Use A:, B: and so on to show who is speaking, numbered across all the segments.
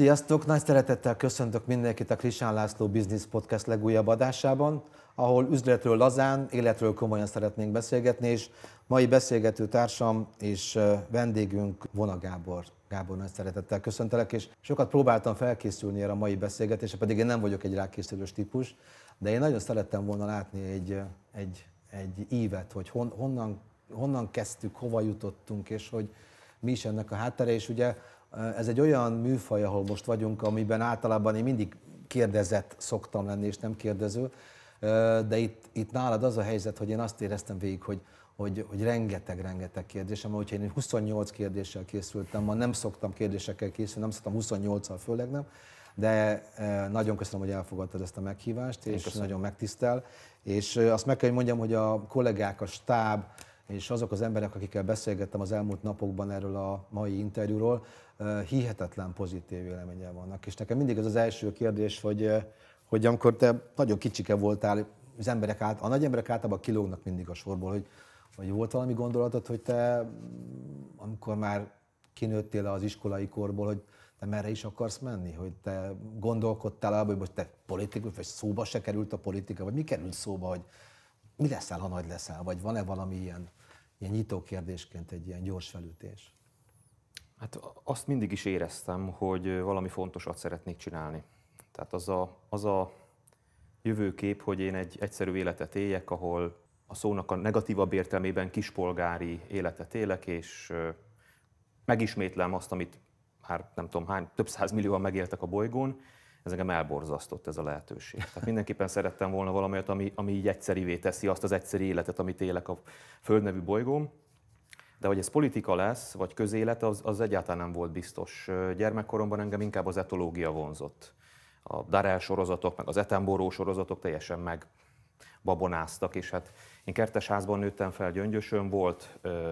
A: Sziasztok! Nagy szeretettel köszöntök mindenkit a Krisán László Business Podcast legújabb adásában, ahol üzletről lazán, életről komolyan szeretnénk beszélgetni, és mai beszélgető társam és vendégünk Vona Gábor. Gábor, nagy szeretettel köszöntelek, és sokat próbáltam felkészülni erre a mai beszélgetésre, pedig én nem vagyok egy rákészülős típus, de én nagyon szerettem volna látni egy, egy, egy ívet, hogy hon, honnan, honnan kezdtük, hova jutottunk, és hogy mi is ennek a háttere, és ugye ez egy olyan műfaj, ahol most vagyunk, amiben általában én mindig kérdezett szoktam lenni, és nem kérdező, de itt, itt nálad az a helyzet, hogy én azt éreztem végig, hogy, hogy, hogy rengeteg-rengeteg kérdésem, hogyha én 28 kérdéssel készültem, ma nem szoktam kérdésekkel készülni, nem szoktam 28-al, főleg nem, de nagyon köszönöm, hogy elfogadtad ezt a meghívást, és köszönöm. nagyon megtisztel. És azt meg kell, hogy mondjam, hogy a kollégák, a stáb, és azok az emberek, akikkel beszélgettem az elmúlt napokban erről a mai interjúról, hihetetlen pozitív véleménye vannak. És nekem mindig ez az első kérdés, hogy, hogy amikor te nagyon kicsike voltál, az emberek át, a nagy emberek általában kilógnak mindig a sorból, hogy, hogy volt valami gondolatod, hogy te, mm, amikor már kinőttél az iskolai korból, hogy te merre is akarsz menni? Hogy te gondolkodtál abban, hogy most te politikus, vagy szóba se került a politika, vagy mi került szóba, hogy mi leszel, ha nagy leszel, vagy van-e valami ilyen, ilyen nyitó kérdésként egy ilyen gyors felütés?
B: Hát azt mindig is éreztem, hogy valami fontosat szeretnék csinálni. Tehát az a, az a jövőkép, hogy én egy egyszerű életet éljek, ahol a szónak a negatívabb értelmében kispolgári életet élek, és megismétlem azt, amit már nem tudom hány, több száz millióan megéltek a bolygón, ez engem elborzasztott ez a lehetőség. Tehát mindenképpen szerettem volna valamit, ami, ami így egyszerivé teszi azt az egyszerű életet, amit élek a Föld nevű bolygón. De hogy ez politika lesz, vagy közélet, az, az egyáltalán nem volt biztos. Gyermekkoromban engem inkább az etológia vonzott. A Darel sorozatok, meg az Etemboró sorozatok teljesen meg babonáztak, és hát én kertesházban nőttem fel, gyöngyösön volt ö,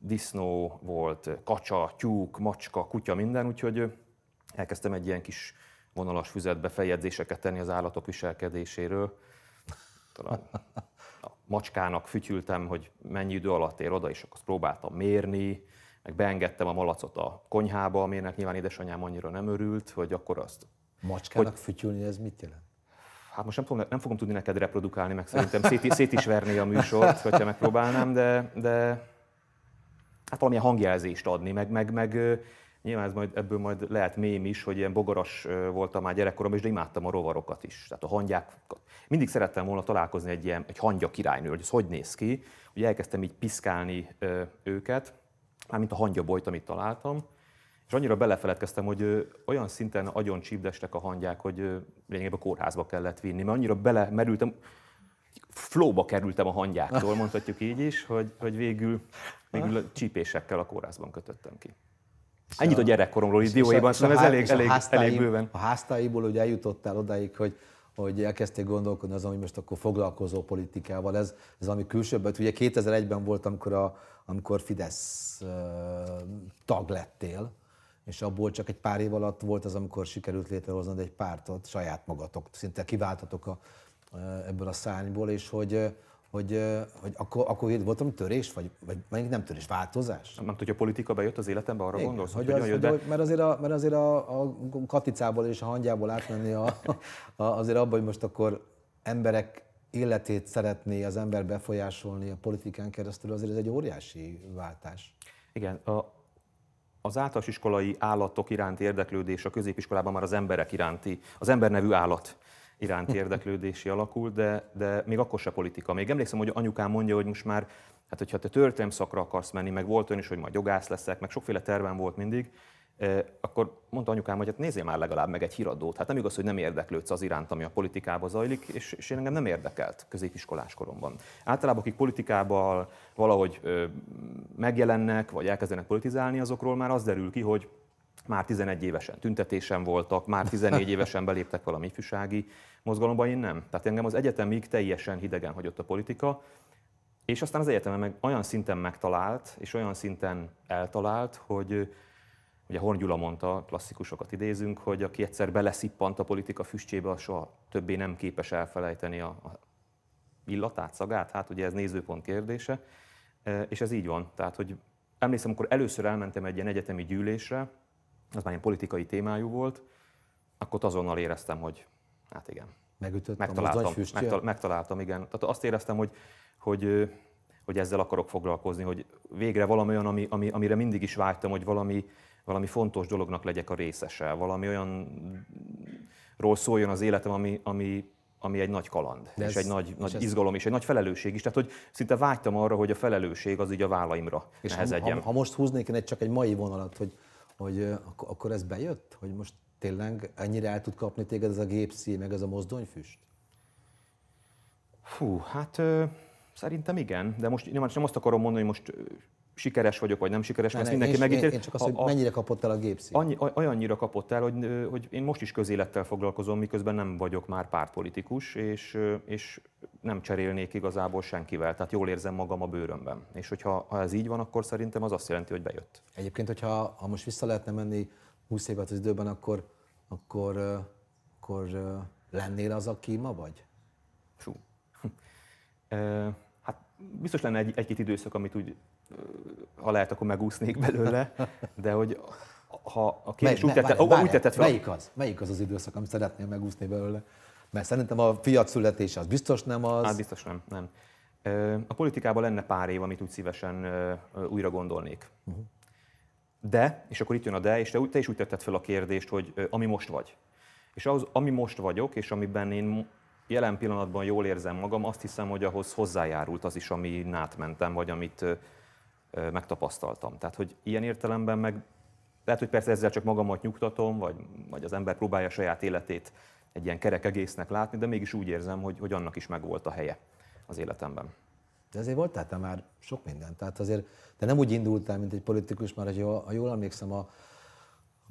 B: disznó, volt kacsa, tyúk, macska, kutya, minden, úgyhogy elkezdtem egy ilyen kis vonalas füzetbe feljegyzéseket tenni az állatok viselkedéséről. Talán a macskának fütyültem, hogy mennyi idő alatt ér oda, és akkor azt próbáltam mérni, meg beengedtem a malacot a konyhába, aminek nyilván édesanyám annyira nem örült, hogy akkor azt...
A: Macskának hogy... fütyülni, ez mit jelent?
B: Hát most nem, tudom, nem fogom tudni neked reprodukálni, meg szerintem szét, szét is verné a műsort, hogyha megpróbálnám, de, de hát valamilyen hangjelzést adni, meg, meg, meg Nyilván ez majd, ebből majd lehet mém is, hogy ilyen bogaras voltam már gyerekkoromban, és de imádtam a rovarokat is, tehát a hangyákat. Mindig szerettem volna találkozni egy ilyen egy hangya királynő, hogy ez hogy néz ki. Ugye elkezdtem így piszkálni ö, őket, mármint a bolyt, amit találtam, és annyira belefeledkeztem, hogy ö, olyan szinten agyon csípdestek a hangyák, hogy ö, lényegében a kórházba kellett vinni, mert annyira belemerültem, flóba kerültem a hangyáktól, mondhatjuk így is, hogy, hogy végül, végül a csípésekkel a kórházban kötöttem ki. Ennyit a gyerekkoromról hogy dióéban, szóval ez elég, elég, elég bőven.
A: A háztáiból ugye eljutottál odáig, hogy hogy elkezdték gondolkodni azon, hogy most akkor foglalkozó politikával, ez, ez ami külsőbb, Ugye 2001-ben volt, amikor, a, amikor Fidesz uh, tag lettél, és abból csak egy pár év alatt volt az, amikor sikerült létrehoznod egy pártot, saját magatok, szinte kiváltatok a, ebből a szányból, és hogy, hogy, hogy akkor, akkor volt valami törés, vagy, vagy nem törés, változás? Nem, nem tudja, a politika bejött az életembe, arra Igen, gondolsz? Hogy, hogy, az, hogy, hogy mert azért, a, mert azért a, a katicából és a hangyából átmenni a, a, azért abban, hogy most akkor emberek életét szeretné az ember befolyásolni a politikán keresztül, azért ez egy óriási váltás.
B: Igen, a, az általános iskolai állatok iránti érdeklődés a középiskolában már az emberek iránti, az ember nevű állat iránti érdeklődési alakul, de, de még akkor se politika. Még emlékszem, hogy anyukám mondja, hogy most már, hát hogyha te történelem szakra akarsz menni, meg volt ön is, hogy majd jogász leszek, meg sokféle tervem volt mindig, eh, akkor mondta anyukám, hogy hát nézzél már legalább meg egy híradót. Hát nem igaz, hogy nem érdeklődsz az iránt, ami a politikába zajlik, és, és én engem nem érdekelt középiskolás koromban. Általában akik politikával valahogy ö, megjelennek, vagy elkezdenek politizálni, azokról már az derül ki, hogy már 11 évesen tüntetésen voltak, már 14 évesen beléptek valami ifjúsági mozgalomba, én nem. Tehát engem az egyetemig teljesen hidegen hagyott a politika, és aztán az egyetemen meg olyan szinten megtalált, és olyan szinten eltalált, hogy ugye Horn Gyula mondta, klasszikusokat idézünk, hogy aki egyszer beleszippant a politika füstjébe, az soha többé nem képes elfelejteni a, a illatát, szagát, hát ugye ez nézőpont kérdése, e, és ez így van. Tehát, hogy emlékszem, amikor először elmentem egy ilyen egyetemi gyűlésre, az már ilyen politikai témájú volt, akkor azonnal éreztem, hogy hát igen.
A: Megütöttem. megtaláltam, az megtal,
B: megtaláltam, igen. Tehát azt éreztem, hogy, hogy, hogy ezzel akarok foglalkozni, hogy végre valami olyan, ami, ami, amire mindig is vágytam, hogy valami, valami fontos dolognak legyek a részese, valami olyan ról szóljon az életem, ami, ami, ami egy nagy kaland, De és ez, egy nagy, és nagy ez... izgalom, és egy nagy felelősség is. Tehát, hogy szinte vágytam arra, hogy a felelősség az így a vállaimra
A: és nehezedjen. Ha, ha most húznék én egy, csak egy mai vonalat, hogy hogy ak- akkor ez bejött, hogy most tényleg ennyire el tud kapni téged ez a gépszí, meg ez a mozdonyfüst?
B: Fú, hát ö, szerintem igen, de most nem, nem azt akarom mondani, hogy most sikeres vagyok, vagy nem sikeres, mert mindenki megítél. Én, én csak azt, hogy a, mennyire kapott el a gépszín. Annyi, olyannyira kapott el, hogy, hogy én most is közélettel foglalkozom, miközben nem vagyok már pártpolitikus, és, és nem cserélnék igazából senkivel. Tehát jól érzem magam a bőrömben. És hogyha ha ez így van, akkor szerintem az azt jelenti, hogy bejött.
A: Egyébként, hogyha ha most vissza lehetne menni 20 évet az időben, akkor, akkor, akkor lennél az, aki ma vagy? Fú.
B: hát biztos lenne egy, egy-két időszak, amit úgy ha lehet, akkor
A: megúsznék belőle, de hogy ha a kérdés úgy, tette, várj, úgy tetted fel... Melyik az? Melyik az az időszak, amit szeretnél megúszni belőle? Mert szerintem a fiat születése az biztos
B: nem az. Hát biztos nem, nem. A politikában lenne pár év, amit úgy szívesen újra gondolnék. Uh-huh. De, és akkor itt jön a de, és te, te is úgy tetted fel a kérdést, hogy ami most vagy. És az, ami most vagyok, és amiben én jelen pillanatban jól érzem magam, azt hiszem, hogy ahhoz hozzájárult az is, ami átmentem, vagy amit megtapasztaltam. Tehát, hogy ilyen értelemben meg lehet, hogy persze ezzel csak magamat nyugtatom, vagy, vagy az ember próbálja saját életét egy ilyen kerek egésznek látni, de mégis úgy érzem, hogy, hogy annak is megvolt a helye az életemben.
A: De azért voltál te már sok minden, Tehát azért te nem úgy indultál, mint egy politikus, mert ha jól emlékszem a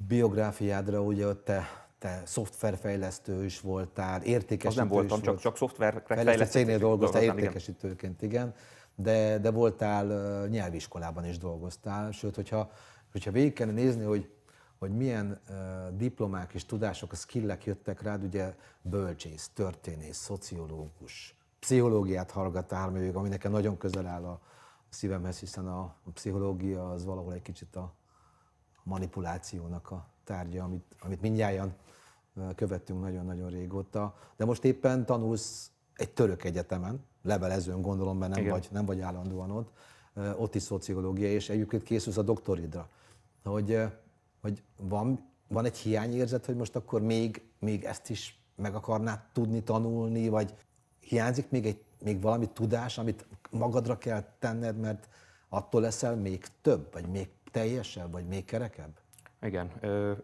A: biográfiádra, ugye te te szoftverfejlesztő is voltál, értékesítő Az nem voltam, is csak, volt.
B: csak szoftverfejlesztő cégnél dolgoztál,
A: értékesítőként, igen. igen de, de voltál nyelviskolában is dolgoztál, sőt, hogyha, hogyha végig kellene nézni, hogy, hogy milyen diplomák és tudások, a skillek jöttek rád, ugye bölcsész, történész, szociológus, pszichológiát hallgattál még, ami nekem nagyon közel áll a szívemhez, hiszen a, a pszichológia az valahol egy kicsit a manipulációnak a tárgya, amit, amit mindjárt követtünk nagyon-nagyon régóta. De most éppen tanulsz egy török egyetemen, levelezőn gondolom, mert nem, Igen. vagy, nem vagy állandóan ott, ott is szociológia, és egyébként készülsz a doktoridra. Hogy, hogy van, van egy hiányérzet, hogy most akkor még, még ezt is meg akarnád tudni, tanulni, vagy hiányzik még, egy, még valami tudás, amit magadra kell tenned, mert attól leszel még több, vagy még teljesebb, vagy még kerekebb?
B: Igen,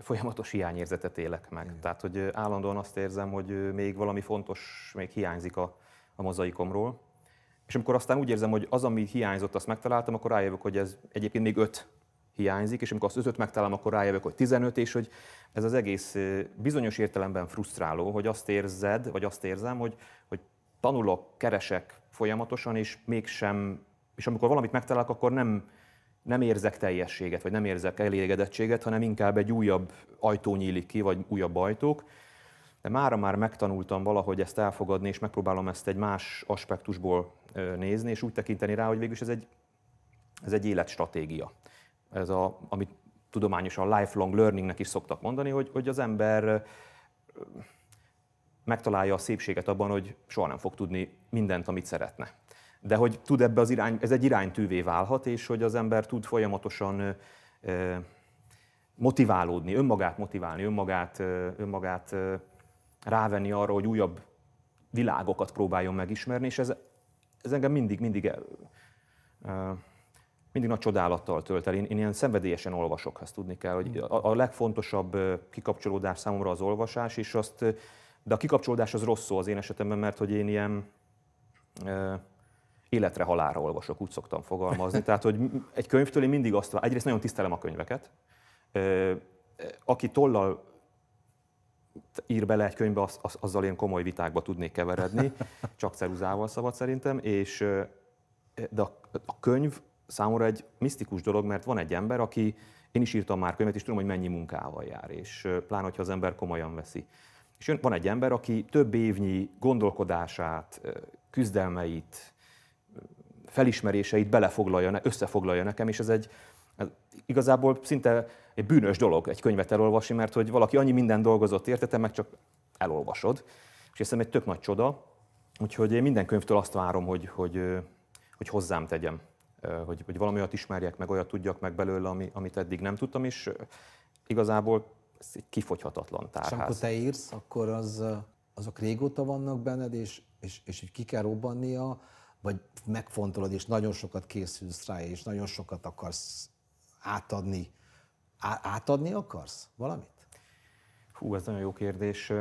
B: folyamatos hiányérzetet élek meg. Igen. Tehát, hogy állandóan azt érzem, hogy még valami fontos még hiányzik a, a mozaikomról. És amikor aztán úgy érzem, hogy az, ami hiányzott, azt megtaláltam, akkor rájövök, hogy ez egyébként még öt hiányzik, és amikor azt ötöt megtalálom, akkor rájövök, hogy 15, és hogy ez az egész bizonyos értelemben frusztráló, hogy azt érzed, vagy azt érzem, hogy, hogy tanulok, keresek folyamatosan, és mégsem, és amikor valamit megtalálok, akkor nem nem érzek teljességet, vagy nem érzek elégedettséget, hanem inkább egy újabb ajtó nyílik ki, vagy újabb ajtók. De mára már megtanultam valahogy ezt elfogadni, és megpróbálom ezt egy más aspektusból nézni, és úgy tekinteni rá, hogy végülis ez egy, ez egy életstratégia. Ez a, amit tudományosan lifelong learningnek is szoktak mondani, hogy, hogy az ember megtalálja a szépséget abban, hogy soha nem fog tudni mindent, amit szeretne de hogy tud ebbe az irány, ez egy iránytűvé válhat, és hogy az ember tud folyamatosan motiválódni, önmagát motiválni, önmagát, önmagát rávenni arra, hogy újabb világokat próbáljon megismerni, és ez, ez engem mindig, mindig, mindig nagy csodálattal tölt el. Én, én ilyen szenvedélyesen olvasok, ezt tudni kell, hogy a, a legfontosabb kikapcsolódás számomra az olvasás, és azt, de a kikapcsolódás az rossz szó az én esetemben, mert hogy én ilyen életre halára olvasok, úgy szoktam fogalmazni. Tehát, hogy egy könyvtől én mindig azt, egyrészt nagyon tisztelem a könyveket, aki tollal ír bele egy könyvbe, az, az, azzal én komoly vitákba tudnék keveredni, csak ceruzával szabad szerintem, és de a, a könyv számomra egy misztikus dolog, mert van egy ember, aki, én is írtam már könyvet, és tudom, hogy mennyi munkával jár, és pláne, hogyha az ember komolyan veszi. És van egy ember, aki több évnyi gondolkodását, küzdelmeit, felismeréseit belefoglalja, összefoglalja nekem, és ez egy ez igazából szinte egy bűnös dolog egy könyvet elolvasni, mert hogy valaki annyi minden dolgozott értete, meg csak elolvasod. És hiszem egy tök nagy csoda, úgyhogy én minden könyvtől azt várom, hogy, hogy, hogy hozzám tegyem. Hogy, hogy valami olyat ismerjek meg, olyat tudjak meg belőle, ami, amit eddig nem tudtam, és igazából ez egy kifogyhatatlan
A: tárház. És amikor te írsz, akkor az, azok régóta vannak benned, és, és, és ki kell robbannia, vagy megfontolod, és nagyon sokat készülsz rá, és nagyon sokat akarsz átadni. Á- átadni akarsz valamit?
B: Hú, ez nagyon jó kérdés.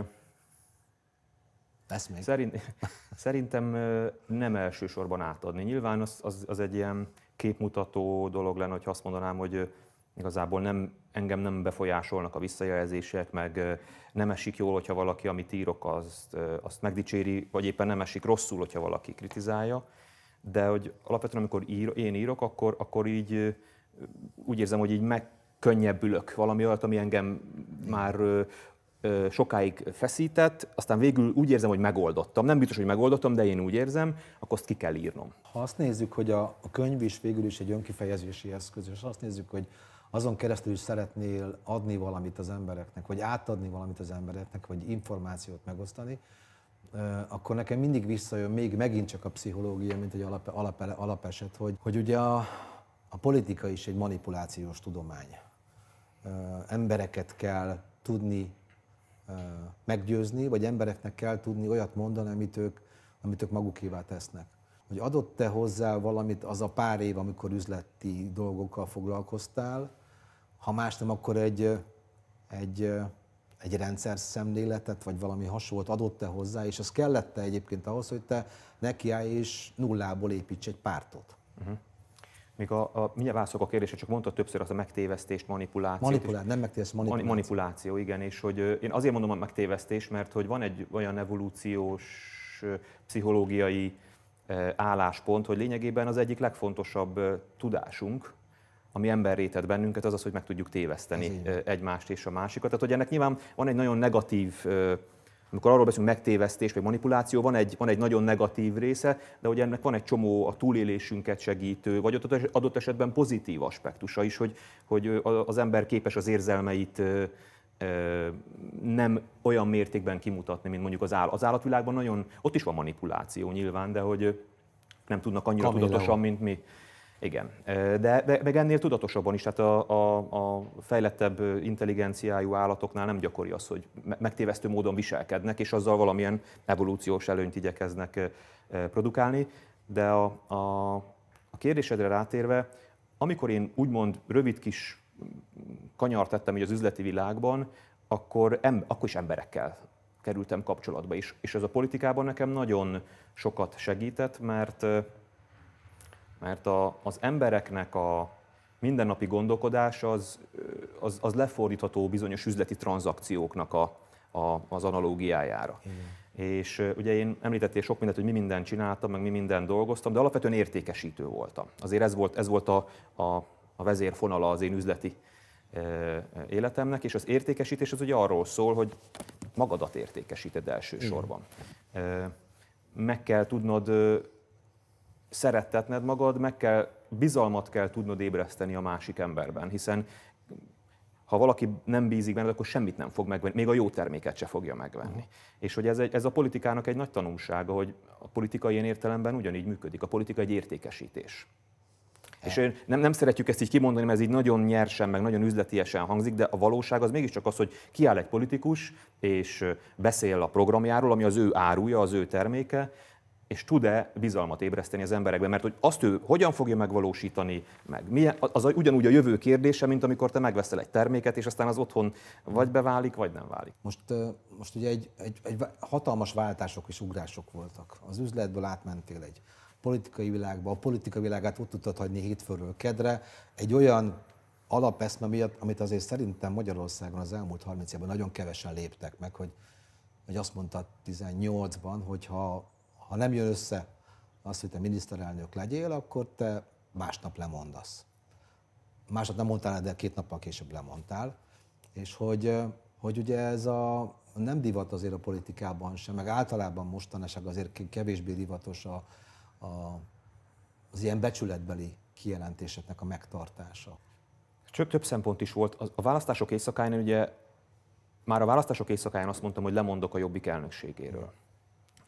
B: Lesz még? Szerint, szerintem nem elsősorban átadni. Nyilván az, az, az egy ilyen képmutató dolog lenne, hogy azt mondanám, hogy igazából nem, engem nem befolyásolnak a visszajelzések, meg nem esik jól, hogyha valaki, amit írok, azt, azt megdicséri, vagy éppen nem esik rosszul, hogyha valaki kritizálja. De hogy alapvetően, amikor ír, én írok, akkor, akkor így úgy érzem, hogy így megkönnyebbülök valami olyat, ami engem már sokáig feszített, aztán végül úgy érzem, hogy megoldottam. Nem biztos, hogy megoldottam, de én úgy érzem, akkor azt ki kell írnom.
A: Ha azt nézzük, hogy a, a könyv is végül is egy önkifejezési eszköz, és azt nézzük, hogy azon keresztül is szeretnél adni valamit az embereknek, vagy átadni valamit az embereknek, vagy információt megosztani, akkor nekem mindig visszajön még megint csak a pszichológia, mint egy alap, alap, alapeset, hogy, hogy ugye a, a politika is egy manipulációs tudomány. Embereket kell tudni meggyőzni, vagy embereknek kell tudni olyat mondani, amit ők, amit ők magukévá tesznek. Hogy adott-e hozzá valamit az a pár év, amikor üzleti dolgokkal foglalkoztál, ha más nem, akkor egy, egy, egy rendszer szemléletet, vagy valami hasonlót adott-e hozzá, és az kellett-e egyébként ahhoz, hogy te nekiállj és nullából építs egy pártot? Uh-huh.
B: Még a, a, mindjárt válaszolok a kérdésre, csak mondta többször azt a megtévesztést, manipulációt. Manipuláció,
A: nem megtévesztés, manipuláció.
B: Manipuláció, igen, és hogy én azért mondom a megtévesztés, mert hogy van egy olyan evolúciós, pszichológiai álláspont, hogy lényegében az egyik legfontosabb tudásunk, ami ember rétett bennünket, az az, hogy meg tudjuk téveszteni egymást és a másikat. Tehát, hogy ennek nyilván van egy nagyon negatív amikor arról beszélünk megtévesztés vagy manipuláció, van egy, van egy nagyon negatív része, de hogy ennek van egy csomó a túlélésünket segítő, vagy adott esetben pozitív aspektusa is, hogy, hogy az ember képes az érzelmeit nem olyan mértékben kimutatni, mint mondjuk az állat. Az állatvilágban nagyon, ott is van manipuláció nyilván, de hogy nem tudnak annyira Kamilla. tudatosan, mint mi. Igen, de, de meg ennél tudatosabban is, tehát a, a, a fejlettebb intelligenciájú állatoknál nem gyakori az, hogy megtévesztő módon viselkednek, és azzal valamilyen evolúciós előnyt igyekeznek produkálni. De a, a, a kérdésedre rátérve, amikor én úgymond rövid kis kanyart tettem az üzleti világban, akkor, em, akkor is emberekkel kerültem kapcsolatba is. És ez a politikában nekem nagyon sokat segített, mert mert a, az embereknek a mindennapi gondolkodás az, az, az lefordítható bizonyos üzleti tranzakcióknak a, a, az analógiájára. Igen. És ugye én említettél sok mindent, hogy mi mindent csináltam, meg mi mindent dolgoztam, de alapvetően értékesítő voltam. Azért ez volt, ez volt a, a, a vezérfonala az én üzleti életemnek, és az értékesítés az ugye arról szól, hogy magadat értékesíted elsősorban. Igen. Meg kell tudnod szerettetned magad, meg kell, bizalmat kell tudnod ébreszteni a másik emberben, hiszen ha valaki nem bízik benned, akkor semmit nem fog megvenni, még a jó terméket se fogja megvenni. Uh-huh. És hogy ez, egy, ez a politikának egy nagy tanulsága, hogy a politika ilyen értelemben ugyanígy működik. A politika egy értékesítés. És én nem, nem szeretjük ezt így kimondani, mert ez így nagyon nyersen, meg nagyon üzletiesen hangzik, de a valóság az mégiscsak az, hogy kiáll egy politikus, és beszél a programjáról, ami az ő áruja, az ő terméke, és tud-e bizalmat ébreszteni az emberekben, mert hogy azt ő hogyan fogja megvalósítani, meg milyen, az ugyanúgy a jövő kérdése, mint amikor te megveszel egy terméket, és aztán az otthon vagy beválik, vagy nem válik.
A: Most, most ugye egy, egy, egy hatalmas váltások és ugrások voltak. Az üzletből átmentél egy politikai világba, a politika világát ott tudtad hagyni hétfőről kedre, egy olyan alapeszme miatt, amit azért szerintem Magyarországon az elmúlt 30 évben nagyon kevesen léptek meg, hogy, hogy azt mondta 18-ban, hogy ha ha nem jön össze az hogy te miniszterelnök legyél, akkor te másnap lemondasz. Másnap nem mondtál, de két nappal később lemondtál. És hogy, hogy ugye ez a nem divat azért a politikában sem, meg általában mostanáság azért kevésbé divatos a, a, az ilyen becsületbeli kijelentéseknek a megtartása.
B: Csak több szempont is volt. A választások éjszakáján ugye már a választások éjszakáján azt mondtam, hogy lemondok a Jobbik elnökségéről.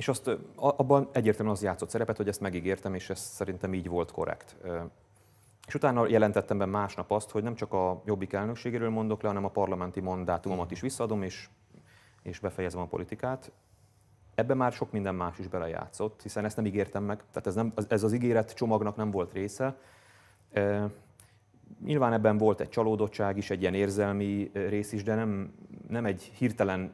B: És azt, abban egyértelműen az játszott szerepet, hogy ezt megígértem, és ez szerintem így volt korrekt. És utána jelentettem be másnap azt, hogy nem csak a jobbik elnökségéről mondok le, hanem a parlamenti mandátumomat mhm. is visszaadom, és, és befejezem a politikát. Ebben már sok minden más is belejátszott, hiszen ezt nem ígértem meg, tehát ez, nem, ez az ígéret csomagnak nem volt része. E, nyilván ebben volt egy csalódottság is, egy ilyen érzelmi rész is, de nem, nem egy hirtelen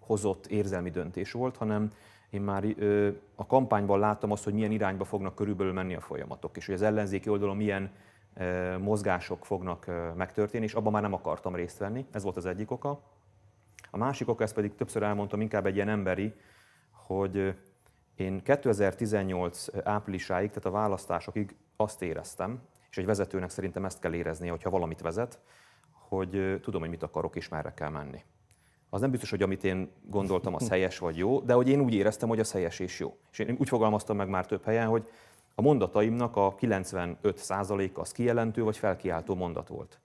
B: hozott érzelmi döntés volt, hanem én már ö, a kampányban láttam azt, hogy milyen irányba fognak körülbelül menni a folyamatok, és hogy az ellenzéki oldalon milyen ö, mozgások fognak ö, megtörténni, és abban már nem akartam részt venni. Ez volt az egyik oka. A másik oka, ezt pedig többször elmondtam, inkább egy ilyen emberi, hogy én 2018 áprilisáig, tehát a választásokig azt éreztem, és egy vezetőnek szerintem ezt kell éreznie, hogyha valamit vezet, hogy tudom, hogy mit akarok és merre kell menni az nem biztos, hogy amit én gondoltam, az hm. helyes vagy jó, de hogy én úgy éreztem, hogy az helyes és jó. És én úgy fogalmaztam meg már több helyen, hogy a mondataimnak a 95%-a az kijelentő vagy felkiáltó mondat volt.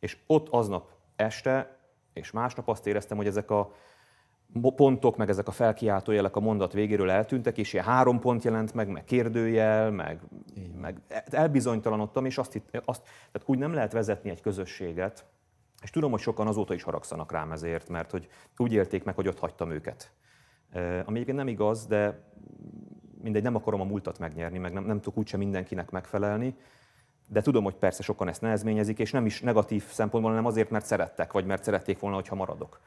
B: És ott aznap este és másnap azt éreztem, hogy ezek a pontok, meg ezek a felkiáltó jelek a mondat végéről eltűntek, és ilyen három pont jelent meg, meg kérdőjel, meg, meg e-, elbizonytalanodtam, és azt, azt tehát úgy nem lehet vezetni egy közösséget, és tudom, hogy sokan azóta is haragszanak rám ezért, mert hogy úgy élték meg, hogy ott hagytam őket. Ami egyébként nem igaz, de mindegy, nem akarom a múltat megnyerni, meg nem, nem tudok úgyse mindenkinek megfelelni, de tudom, hogy persze sokan ezt nehezményezik, és nem is negatív szempontból, hanem azért, mert szerettek, vagy mert szerették volna, hogyha maradok.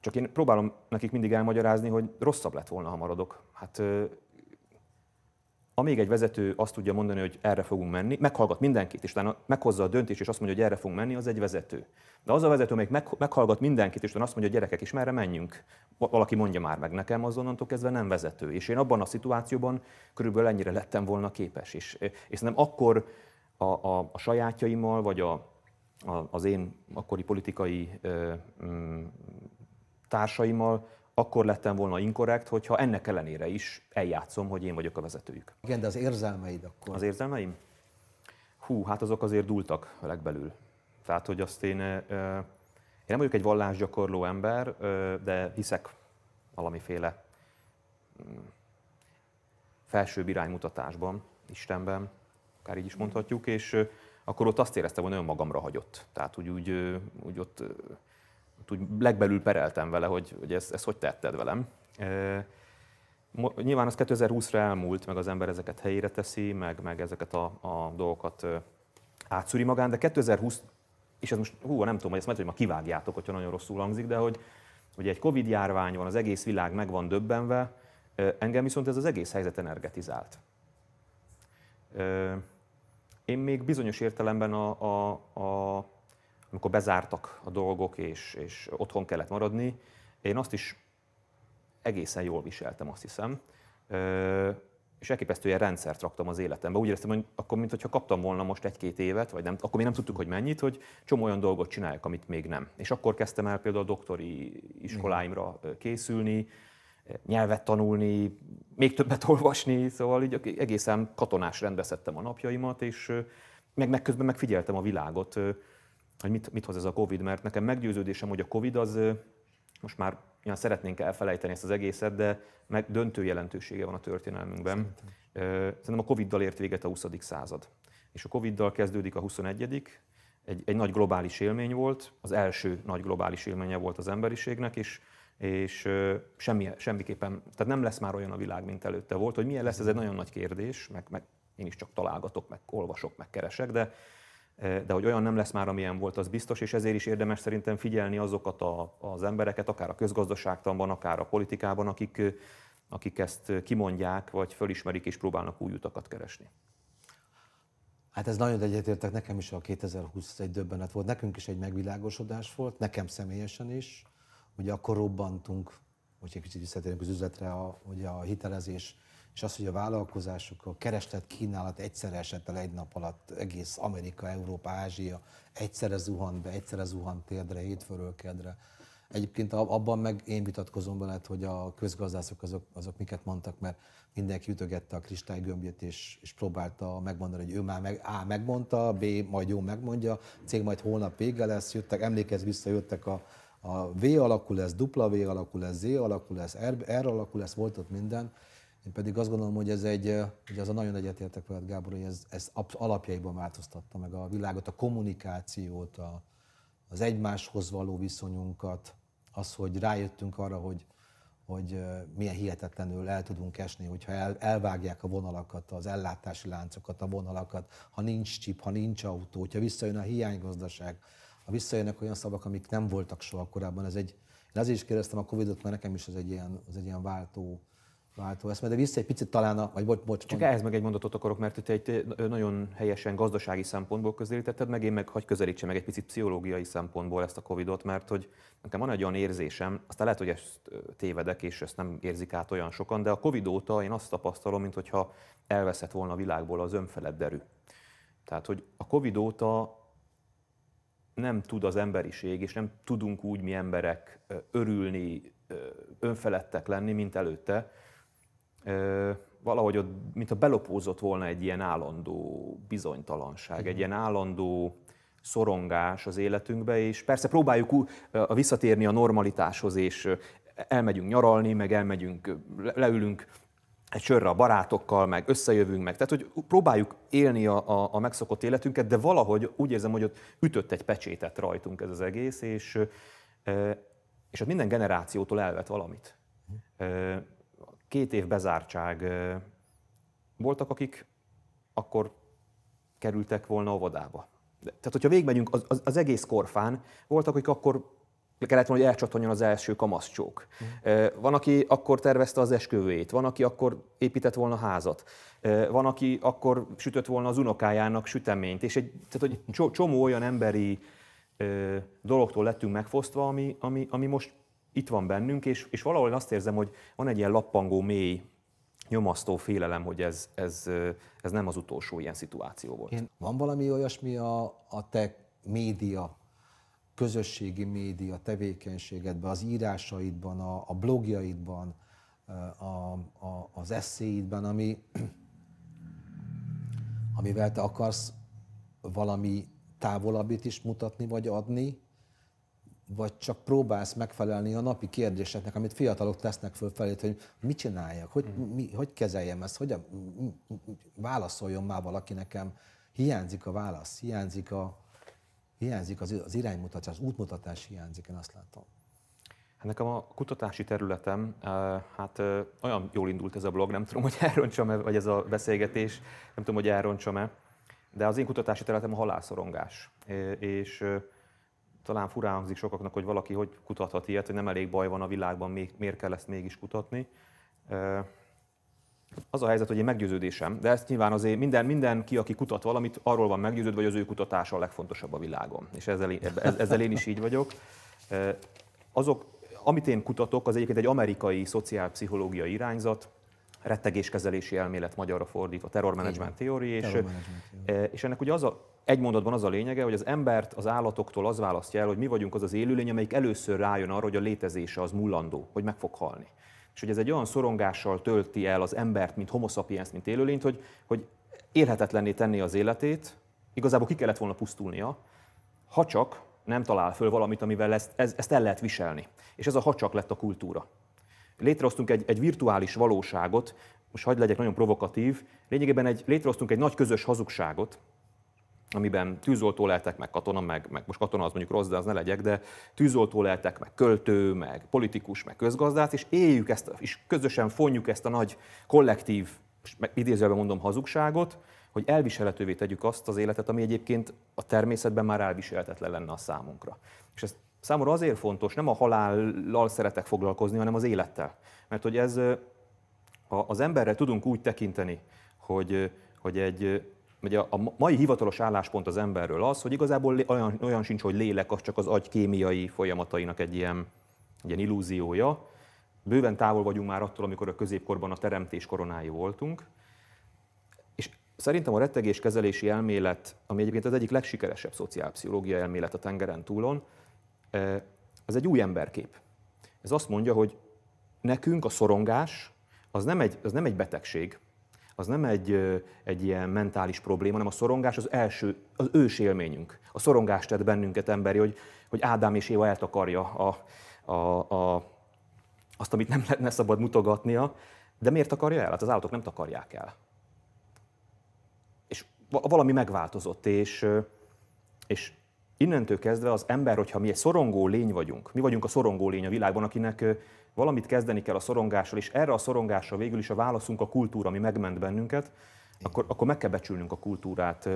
B: Csak én próbálom nekik mindig elmagyarázni, hogy rosszabb lett volna, ha maradok. Hát amíg egy vezető azt tudja mondani, hogy erre fogunk menni, meghallgat mindenkit, és utána meghozza a döntést, és azt mondja, hogy erre fogunk menni, az egy vezető. De az a vezető, amelyik meghallgat mindenkit, és utána azt mondja, hogy gyerekek, is, merre menjünk? Valaki mondja már meg nekem, azonnantól kezdve nem vezető. És én abban a szituációban körülbelül ennyire lettem volna képes. És, és nem akkor a, a, a sajátjaimmal, vagy a, a, az én akkori politikai ö, m, mm, társaimmal akkor lettem volna inkorrekt, hogyha ennek ellenére is eljátszom, hogy én vagyok a vezetőjük.
A: Igen, de az érzelmeid akkor? Az
B: érzelmeim? Hú, hát azok azért dúltak legbelül. Tehát, hogy azt én, én nem vagyok egy vallásgyakorló ember, de hiszek valamiféle mm, felsőbb iránymutatásban, Istenben, akár így is mondhatjuk, és akkor ott azt éreztem, hogy nagyon magamra hagyott. Tehát, hogy úgy, úgy ott úgy legbelül pereltem vele, hogy, hogy ezt, ezt hogy tetted velem. Nyilván az 2020-ra elmúlt, meg az ember ezeket helyére teszi, meg, meg ezeket a, a dolgokat átszúri magán, de 2020, és ez most, hú, nem tudom, hogy ezt majd, hogy ma kivágjátok, hogyha nagyon rosszul hangzik, de hogy, hogy egy Covid járvány van, az egész világ meg van döbbenve, engem viszont ez az egész helyzet energetizált. Én még bizonyos értelemben a, a, a amikor bezártak a dolgok, és, és otthon kellett maradni, én azt is egészen jól viseltem, azt hiszem. Ö, és elképesztő ilyen rendszert raktam az életembe. Úgy éreztem, hogy akkor, mintha kaptam volna most egy-két évet, vagy nem, akkor mi nem tudtuk, hogy mennyit, hogy csomó olyan dolgot csináljak, amit még nem. És akkor kezdtem el például a doktori iskoláimra készülni, nyelvet tanulni, még többet olvasni, szóval így egészen katonás rendbe szedtem a napjaimat, és meg, meg közben megfigyeltem a világot hogy mit, mit hoz ez a Covid, mert nekem meggyőződésem, hogy a Covid az most már ja, szeretnénk elfelejteni ezt az egészet, de meg döntő jelentősége van a történelmünkben. Szerintem, Szerintem a Covid-dal ért véget a 20. század. És a Covid-dal kezdődik a 21. Egy, egy nagy globális élmény volt, az első nagy globális élménye volt az emberiségnek, és és semmi, semmiképpen, tehát nem lesz már olyan a világ, mint előtte volt, hogy milyen lesz, ez egy nagyon nagy kérdés, meg, meg én is csak találgatok, meg olvasok, meg keresek, de de hogy olyan nem lesz már, amilyen volt, az biztos, és ezért is érdemes szerintem figyelni azokat a, az embereket, akár a közgazdaságtanban, akár a politikában, akik, akik ezt kimondják, vagy fölismerik és próbálnak új utakat keresni.
A: Hát ez nagyon egyetértek, nekem is a 2020 egy döbbenet volt, nekünk is egy megvilágosodás volt, nekem személyesen is. Ugye akkor robbantunk, hogy egy kicsit visszatérünk az üzletre, a, ugye a hitelezés és az, hogy a vállalkozások, a kereslet kínálat egyszerre esett el egy nap alatt, egész Amerika, Európa, Ázsia, egyszerre zuhant be, egyszerre zuhant térdre, hétfőről kedre. Egyébként abban meg én vitatkozom veled, hogy a közgazdászok azok, azok miket mondtak, mert mindenki ütögette a kristálygömbjét, és, és próbálta megmondani, hogy ő már meg, A megmondta, B majd jó megmondja, C cég majd holnap vége lesz, jöttek, emlékezz vissza, jöttek a, a V alakul lesz, dupla V alakul lesz, Z alakul lesz, R, R alakul lesz, volt ott minden én pedig azt gondolom, hogy ez egy, ugye az a nagyon egyetértek veled, Gábor, hogy ez, ez alapjaiban változtatta meg a világot, a kommunikációt, a, az egymáshoz való viszonyunkat, az, hogy rájöttünk arra, hogy, hogy milyen hihetetlenül el tudunk esni, hogyha el, elvágják a vonalakat, az ellátási láncokat, a vonalakat, ha nincs csip, ha nincs autó, hogyha visszajön a hiánygazdaság, ha visszajönnek olyan szavak, amik nem voltak soha korábban. Ez egy, én azért is kérdeztem a Covid-ot, mert nekem is ez egy ilyen, ez egy ilyen váltó váltó mert de vissza egy picit talán a, vagy bocs, bocs Csak ehhez
B: meg egy mondatot akarok, mert te egy eh, nagyon helyesen gazdasági szempontból közelítetted meg, én meg hagyj közelítse meg egy picit pszichológiai szempontból ezt a Covidot, mert hogy nekem van egy olyan érzésem, aztán lehet, hogy ezt eh, tévedek, és ezt nem érzik át olyan sokan, de a Covid óta én azt tapasztalom, mintha elveszett volna a világból az önfeled derű. Tehát, hogy a Covid óta nem tud az emberiség, és nem tudunk úgy mi emberek eh, örülni, önfelettek lenni, mint előtte valahogy ott, mint a belopózott volna egy ilyen állandó bizonytalanság, uh-huh. egy ilyen állandó szorongás az életünkbe, és persze próbáljuk visszatérni a normalitáshoz, és elmegyünk nyaralni, meg elmegyünk, leülünk egy sörre a barátokkal, meg összejövünk meg. Tehát, hogy próbáljuk élni a, a, a megszokott életünket, de valahogy úgy érzem, hogy ott ütött egy pecsétet rajtunk ez az egész, és, és ott minden generációtól elvet valamit. Mhm két év bezártság. Voltak, akik akkor kerültek volna óvodába. Tehát, hogyha végigmegyünk az, az, az egész korfán, voltak, akik akkor kellett volna, hogy elcsattanjon az első kamaszcsók. Mm. Van, aki akkor tervezte az esküvőjét, van, aki akkor épített volna házat, van, aki akkor sütött volna az unokájának süteményt, és egy, tehát, hogy mhm. csomó olyan emberi dologtól lettünk megfosztva, ami, ami, ami most itt van bennünk, és, és valahol azt érzem, hogy van egy ilyen lappangó, mély, nyomasztó félelem, hogy ez, ez, ez nem az utolsó ilyen szituáció volt. Én,
A: van valami olyasmi a, a te média, közösségi média tevékenységedben, az írásaidban, a, a blogjaidban, a, a, az eszéidben, ami, amivel te akarsz valami távolabbit is mutatni vagy adni, vagy csak próbálsz megfelelni a napi kérdéseknek, amit fiatalok tesznek föl felét, hogy mit csináljak, hogy, hmm. mi, hogy kezeljem ezt, hogy válaszoljon már valaki nekem. Hiányzik a válasz, hiányzik, a, hiányzik az, az iránymutatás, az útmutatás hiányzik, én azt látom.
B: Hát nekem a kutatási területem, eh, hát eh, olyan jól indult ez a blog, nem tudom, hogy elrontsam-e, vagy ez a beszélgetés, nem tudom, hogy elrontsam-e, de az én kutatási területem a halászorongás. Eh, és talán furán hangzik sokaknak, hogy valaki hogy kutathat ilyet, hogy nem elég baj van a világban, még, miért kell ezt mégis kutatni. Az a helyzet, hogy én meggyőződésem, de ezt nyilván azért minden, mindenki, aki kutat valamit, arról van meggyőződve, hogy az ő kutatása a legfontosabb a világon. És ezzel, ezzel én is így vagyok. Azok, amit én kutatok, az egyébként egy amerikai szociálpszichológiai irányzat, rettegéskezelési elmélet magyarra fordítva, terrormanagement teóriája. és, és ennek ugye az a egy mondatban az a lényege, hogy az embert az állatoktól az választja el, hogy mi vagyunk az az élőlény, amelyik először rájön arra, hogy a létezése az mullandó, hogy meg fog halni. És hogy ez egy olyan szorongással tölti el az embert, mint homo sapiens, mint élőlényt, hogy, hogy élhetetlenné tenni az életét, igazából ki kellett volna pusztulnia, ha csak nem talál föl valamit, amivel ezt, ez, ezt el lehet viselni. És ez a ha csak lett a kultúra. Létrehoztunk egy, egy virtuális valóságot, most hagyd legyek nagyon provokatív, lényegében egy, létrehoztunk egy nagy közös hazugságot, amiben tűzoltó lehetek, meg katona, meg, meg most katona az mondjuk rossz, de az ne legyek, de tűzoltó lehetek, meg költő, meg politikus, meg közgazdász, és éljük ezt, és közösen fonjuk ezt a nagy kollektív, meg idézőben mondom hazugságot, hogy elviselhetővé tegyük azt az életet, ami egyébként a természetben már elviselhetetlen lenne a számunkra. És ez számomra azért fontos, nem a halállal szeretek foglalkozni, hanem az élettel. Mert hogy ez, ha az emberre tudunk úgy tekinteni, hogy, hogy egy Ugye a mai hivatalos álláspont az emberről az, hogy igazából olyan, olyan sincs, hogy lélek, az csak az agy kémiai folyamatainak egy ilyen, egy ilyen illúziója. Bőven távol vagyunk már attól, amikor a középkorban a teremtés koronái voltunk. És szerintem a rettegés kezelési elmélet, ami egyébként az egyik legsikeresebb szociálpszichológia elmélet a tengeren túlon, ez egy új emberkép. Ez azt mondja, hogy nekünk a szorongás az nem egy, az nem egy betegség, az nem egy, egy ilyen mentális probléma, hanem a szorongás az első, az ős élményünk. A szorongást tett bennünket emberi, hogy, hogy Ádám és Éva eltakarja a, a, a, azt, amit nem lehetne szabad mutogatnia, de miért takarja el? Hát az állatok nem takarják el. És valami megváltozott, és, és innentől kezdve az ember, hogyha mi egy szorongó lény vagyunk, mi vagyunk a szorongó lény a világban, akinek valamit kezdeni kell a szorongással, és erre a szorongásra végül is a válaszunk a kultúra, ami megment bennünket, akkor, akkor meg kell becsülnünk a kultúrát.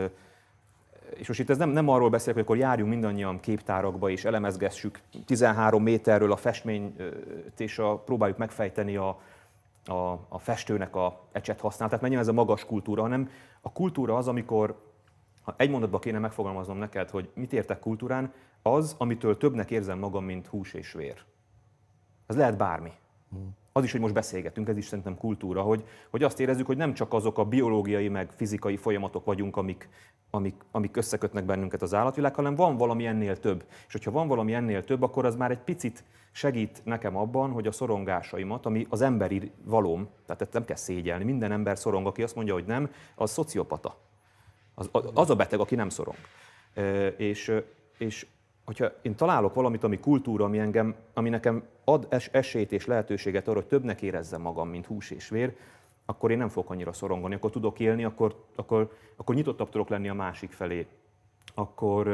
B: És most itt ez nem, nem arról beszél, hogy akkor járjunk mindannyian képtárakba, és elemezgessük 13 méterről a festményt, és a, próbáljuk megfejteni a, a, a festőnek a ecset használatát, menjen ez a magas kultúra, hanem a kultúra az, amikor ha egy mondatba kéne megfogalmaznom neked, hogy mit értek kultúrán, az, amitől többnek érzem magam, mint hús és vér. Ez lehet bármi. Hmm. Az is, hogy most beszélgetünk, ez is szerintem kultúra, hogy, hogy azt érezzük, hogy nem csak azok a biológiai meg fizikai folyamatok vagyunk, amik, amik, amik összekötnek bennünket az állatvilág, hanem van valami ennél több. És hogyha van valami ennél több, akkor az már egy picit segít nekem abban, hogy a szorongásaimat, ami az emberi valóm, tehát ezt nem kell szégyelni, minden ember szorong, aki azt mondja, hogy nem, az szociopata. Az, az a beteg, aki nem szorong. És, és hogyha én találok valamit, ami kultúra, ami, engem, ami nekem ad es, esélyt és lehetőséget arra, hogy többnek érezzem magam, mint hús és vér, akkor én nem fogok annyira szorongani, akkor tudok élni, akkor, akkor, akkor nyitottabb tudok lenni a másik felé. Akkor,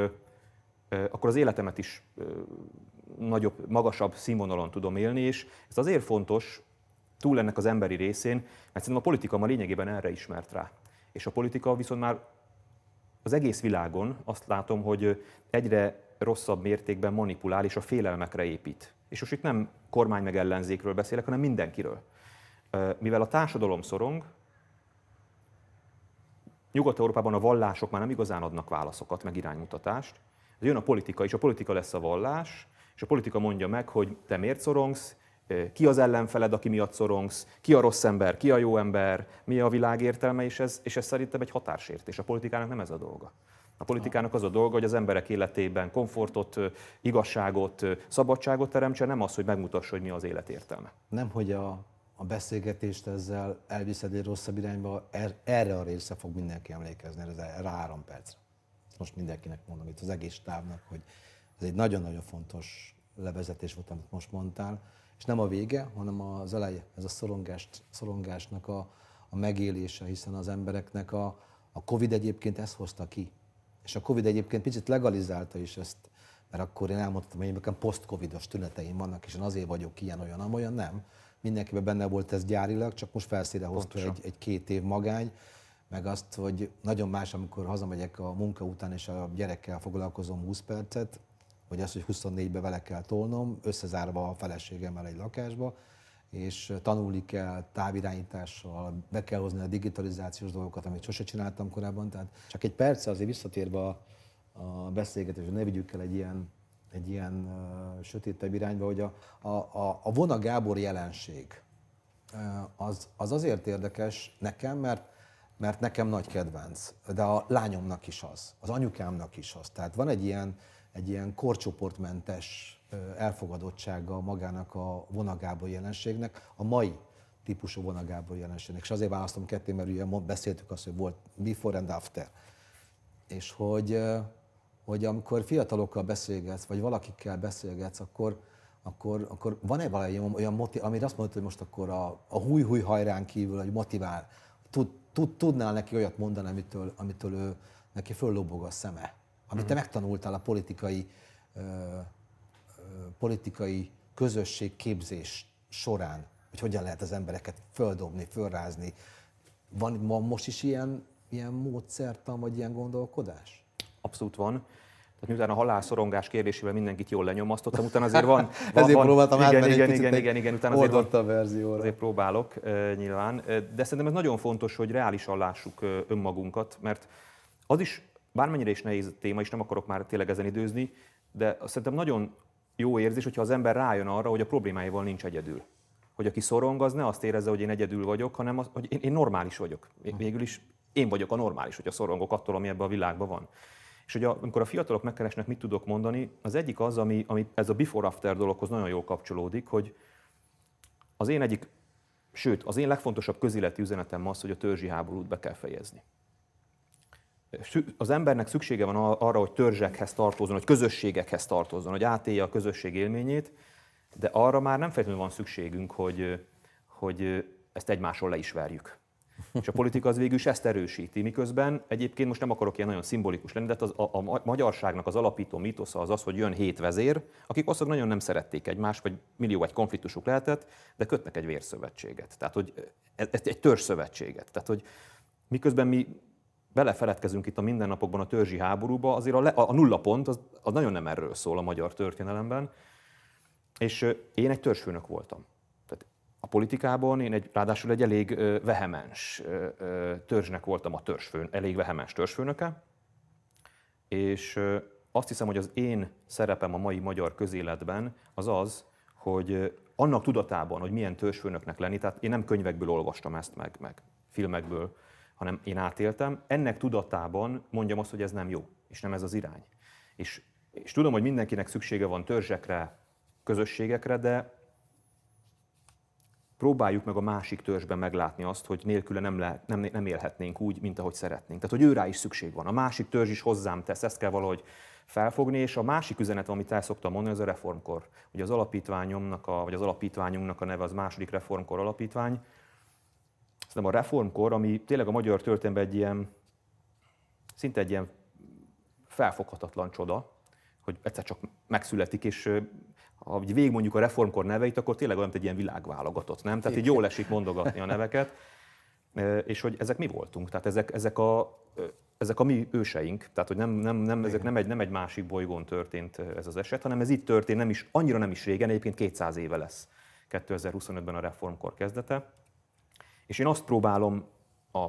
B: akkor az életemet is nagyobb, magasabb színvonalon tudom élni, és ez azért fontos, túl ennek az emberi részén, mert szerintem a politika ma lényegében erre ismert rá. És a politika viszont már az egész világon azt látom, hogy egyre rosszabb mértékben manipulál és a félelmekre épít. És most itt nem kormány meg ellenzékről beszélek, hanem mindenkiről. Mivel a társadalom szorong, Nyugat-Európában a vallások már nem igazán adnak válaszokat, meg iránymutatást. jön a politika, és a politika lesz a vallás, és a politika mondja meg, hogy te miért szorongsz, ki az ellenfeled, aki miatt szorongsz, ki a rossz ember, ki a jó ember, mi a világ értelme, és ez, és ez szerintem egy határsértés. A politikának nem ez a dolga. A politikának az a dolga, hogy az emberek életében komfortot, igazságot, szabadságot teremtsen, nem az, hogy megmutassa, hogy mi az élet értelme.
A: Nem, hogy a, a beszélgetést ezzel elviszed egy rosszabb irányba, er, erre a része fog mindenki emlékezni, ez erre három percre. Most mindenkinek mondom, itt az egész távnak, hogy ez egy nagyon-nagyon fontos levezetés volt, amit most mondtál és nem a vége, hanem az eleje, ez a szorongást, szorongásnak a, a megélése, hiszen az embereknek a, a Covid egyébként ezt hozta ki. És a Covid egyébként picit legalizálta is ezt, mert akkor én elmondtam, hogy nekem post-covidos tüneteim vannak, és én azért vagyok ilyen, olyan, amolyan nem. Mindenkiben benne volt ez gyárilag, csak most felszíre hozta egy, egy két év magány, meg azt, hogy nagyon más, amikor hazamegyek a munka után, és a gyerekkel foglalkozom 20 percet, hogy az, hogy 24-be vele kell tolnom, összezárva a feleségemmel egy lakásba, és tanulni kell távirányítással, be kell hozni a digitalizációs dolgokat, amit sose csináltam korábban. Tehát csak egy perc azért visszatérve a, a beszélgetés, ne vigyük el egy ilyen, egy ilyen uh, sötétebb irányba, hogy a, a, a, a Vona Gábor jelenség uh, az, az azért érdekes nekem, mert mert nekem nagy kedvenc, de a lányomnak is az, az anyukámnak is az. Tehát van egy ilyen, egy ilyen korcsoportmentes elfogadottsága magának a vonagából jelenségnek, a mai típusú vonagából jelenségnek. És azért választom ketté, mert ugye beszéltük azt, hogy volt before and after. És hogy, hogy amikor fiatalokkal beszélgetsz, vagy valakikkel beszélgetsz, akkor, akkor, akkor van-e valami olyan motiv, amire azt mondod, hogy most akkor a, a húj-húj hajrán kívül, hogy motivál, tud, tud, tudnál neki olyat mondani, amitől, amitől ő, neki föllobog a szeme? amit te mhm. megtanultál a politikai, ö, ö, politikai közösség képzés során, hogy hogyan lehet az embereket földobni, fölrázni. Van, van most is ilyen, ilyen módszertan, vagy ilyen gondolkodás?
B: Abszolút van. Tehát miután a halálszorongás kérdésével mindenkit jól lenyomasztottam, utána azért van... van Ezért van, próbáltam igen, igen, igen, igen, igen, utána azért van, a verzióra. Azért próbálok uh, nyilván, de szerintem ez nagyon fontos, hogy reálisan lássuk önmagunkat, mert az is bármennyire is nehéz a téma, és nem akarok már tényleg ezen időzni, de szerintem nagyon jó érzés, hogyha az ember rájön arra, hogy a problémáival nincs egyedül. Hogy aki szorong, az ne azt érezze, hogy én egyedül vagyok, hanem az, hogy én, én normális vagyok. Hm. Végül is én vagyok a normális, a szorongok attól, ami ebben a világban van. És hogy a, amikor a fiatalok megkeresnek, mit tudok mondani, az egyik az, ami, ami ez a before-after dologhoz nagyon jól kapcsolódik, hogy az én egyik, sőt, az én legfontosabb közéleti üzenetem az, hogy a törzsi háborút be kell fejezni az embernek szüksége van arra, hogy törzsekhez tartozzon, hogy közösségekhez tartozzon, hogy átélje a közösség élményét, de arra már nem feltétlenül van szükségünk, hogy, hogy ezt egymásról le is verjük. És a politika az végül is ezt erősíti, miközben egyébként most nem akarok ilyen nagyon szimbolikus lenni, de hát az, a, a magyarságnak az alapító mítosza az az, hogy jön hét vezér, akik azt nagyon nem szerették egymást, vagy millió egy konfliktusuk lehetett, de kötnek egy vérszövetséget, tehát hogy ez e, egy törzszövetséget. Tehát, hogy miközben mi belefeledkezünk itt a mindennapokban a törzsi háborúba, azért a, le, a nulla pont az, az nagyon nem erről szól a magyar történelemben. És én egy törzsfőnök voltam. Tehát a politikában én egy, ráadásul egy elég vehemens törzsnek voltam a törzsfőn, elég vehemens törzsfőnöke, és azt hiszem, hogy az én szerepem a mai magyar közéletben az az, hogy annak tudatában, hogy milyen törzsfőnöknek lenni, tehát én nem könyvekből olvastam ezt meg, meg filmekből, hanem én átéltem. Ennek tudatában mondjam azt, hogy ez nem jó, és nem ez az irány. És, és tudom, hogy mindenkinek szüksége van törzsekre, közösségekre, de próbáljuk meg a másik törzsben meglátni azt, hogy nélküle nem, lehet, nem, nem élhetnénk úgy, mint ahogy szeretnénk. Tehát, hogy őrá is szükség van. A másik törzs is hozzám tesz, ezt kell valahogy felfogni, és a másik üzenet, amit el szoktam mondani, az a reformkor. Ugye az alapítványomnak, a, vagy az alapítványunknak a neve az második reformkor alapítvány, Szerintem a reformkor, ami tényleg a magyar történelemben egy ilyen, szinte egy ilyen felfoghatatlan csoda, hogy egyszer csak megszületik, és ha végig mondjuk a reformkor neveit, akkor tényleg olyan, mint egy ilyen világválogatott, nem? Tehát így jól esik mondogatni a neveket, és hogy ezek mi voltunk, tehát ezek, ezek, a, ezek a mi őseink, tehát hogy nem, nem, nem, ezek nem egy, nem egy másik bolygón történt ez az eset, hanem ez itt történt, nem is, annyira nem is régen, egyébként 200 éve lesz 2025-ben a reformkor kezdete. És én azt próbálom a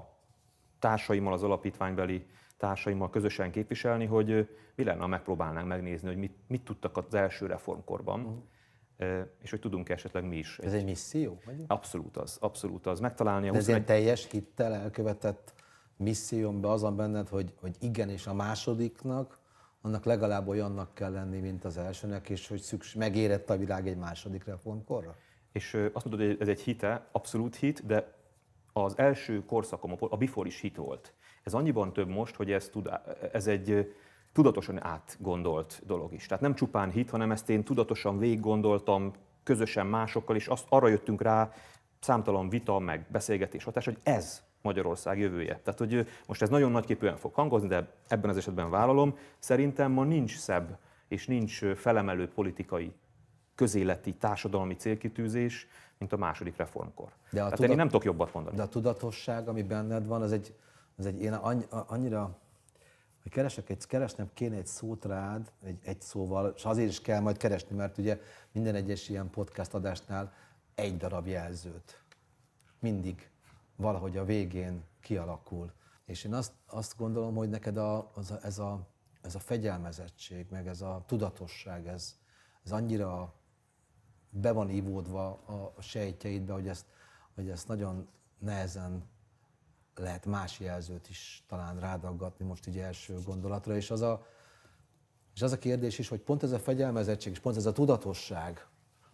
B: társaimmal, az alapítványbeli társaimmal közösen képviselni, hogy mi lenne, ha megpróbálnánk megnézni, hogy mit, mit tudtak az első reformkorban, uh-huh. és hogy tudunk esetleg mi is. Ez egy, misszió? Vagy? Abszolút az, abszolút az. Megtalálni a De ez egy
A: teljes hittel elkövetett misszióm be azon benned, hogy, hogy igen, és a másodiknak, annak legalább olyannak kell lenni, mint az elsőnek, és hogy szükség, megérett a világ egy második reformkorra?
B: És azt mondod, hogy ez egy hite, abszolút hit, de az első korszakom, a before is hit volt. Ez annyiban több most, hogy ez, tud, ez egy tudatosan átgondolt dolog is. Tehát nem csupán hit, hanem ezt én tudatosan végiggondoltam közösen másokkal, és azt arra jöttünk rá, számtalan vita, meg beszélgetés hatás, hogy ez Magyarország jövője. Tehát, hogy most ez nagyon nagyképűen fog hangozni, de ebben az esetben vállalom. Szerintem ma nincs szebb és nincs felemelő politikai, közéleti, társadalmi célkitűzés, mint a második reformkor. De
A: a Tehát tudat... én nem tudok jobbat mondani. De a tudatosság, ami benned van, az egy, az egy én annyira hogy keresek egy, keresnem kéne egy szót rád, egy, egy szóval, és azért is kell majd keresni, mert ugye minden egyes ilyen podcast adásnál egy darab jelzőt. Mindig valahogy a végén kialakul. És én azt, azt gondolom, hogy neked a, az a, ez, a, ez a fegyelmezettség, meg ez a tudatosság, ez, ez annyira be van ívódva a sejtjeidbe, hogy ezt, hogy ezt nagyon nehezen lehet más jelzőt is talán rádaggatni most így első gondolatra, és az a, és az a kérdés is, hogy pont ez a fegyelmezettség, és pont ez a tudatosság,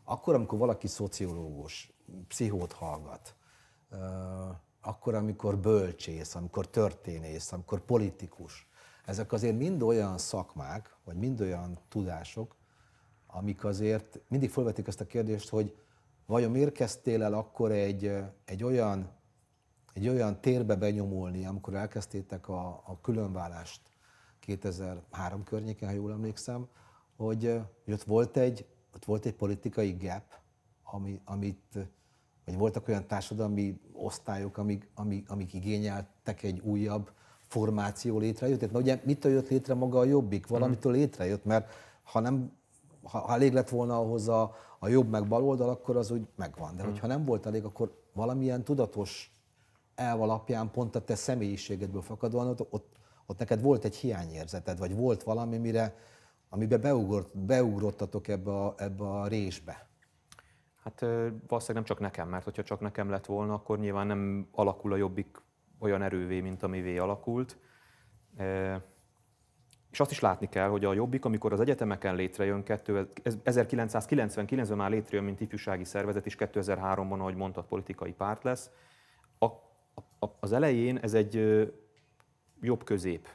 A: akkor, amikor valaki szociológus, pszichót hallgat, akkor, amikor bölcsész, amikor történész, amikor politikus, ezek azért mind olyan szakmák, vagy mind olyan tudások, amik azért mindig felvetik ezt a kérdést, hogy vajon miért kezdtél el akkor egy, egy olyan egy olyan térbe benyomulni, amikor elkezdtétek a, a különválást 2003 környékén, ha jól emlékszem, hogy, hogy ott, volt egy, ott volt egy politikai gap, ami, amit, vagy voltak olyan társadalmi osztályok, amik, amik, amik igényeltek egy újabb formáció létrejött. Tehát ugye mitől jött létre maga a jobbik? Mhm. Valamitől létrejött, mert ha nem ha, ha elég lett volna ahhoz a, a jobb meg bal oldal, akkor az úgy megvan. De hmm. hogyha nem volt elég, akkor valamilyen tudatos elv alapján pont a te személyiségedből fakadóan ott, ott, ott neked volt egy hiányérzeted, vagy volt valami, mire, amibe beugrott, beugrottatok ebbe a, ebbe a résbe.
B: Hát valószínűleg nem csak nekem, mert hogyha csak nekem lett volna, akkor nyilván nem alakul a jobbik olyan erővé, mint amivé alakult. És azt is látni kell, hogy a Jobbik, amikor az egyetemeken létrejön, 1999-ben már létrejön, mint ifjúsági szervezet, és 2003-ban, ahogy mondtad, politikai párt lesz, a, a, az elején ez egy jobb-közép